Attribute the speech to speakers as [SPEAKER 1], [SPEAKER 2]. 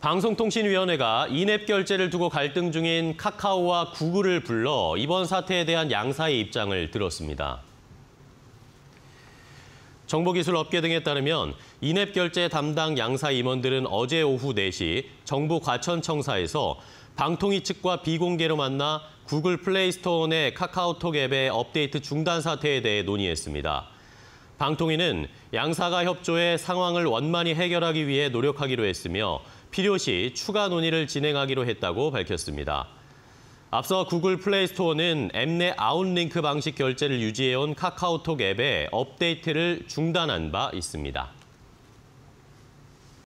[SPEAKER 1] 방송통신위원회가 인앱 결제를 두고 갈등 중인 카카오와 구글을 불러 이번 사태에 대한 양사의 입장을 들었습니다. 정보기술업계 등에 따르면 인앱 결제 담당 양사 임원들은 어제 오후 4시 정부 과천청사에서 방통위 측과 비공개로 만나 구글 플레이스토어 내 카카오톡 앱의 업데이트 중단 사태에 대해 논의했습니다. 방통위는 양사가 협조해 상황을 원만히 해결하기 위해 노력하기로 했으며 필요시 추가 논의를 진행하기로 했다고 밝혔습니다. 앞서 구글 플레이스토어는 앱 내 아웃링크 방식 결제를 유지해온 카카오톡 앱의 업데이트를 중단한 바 있습니다.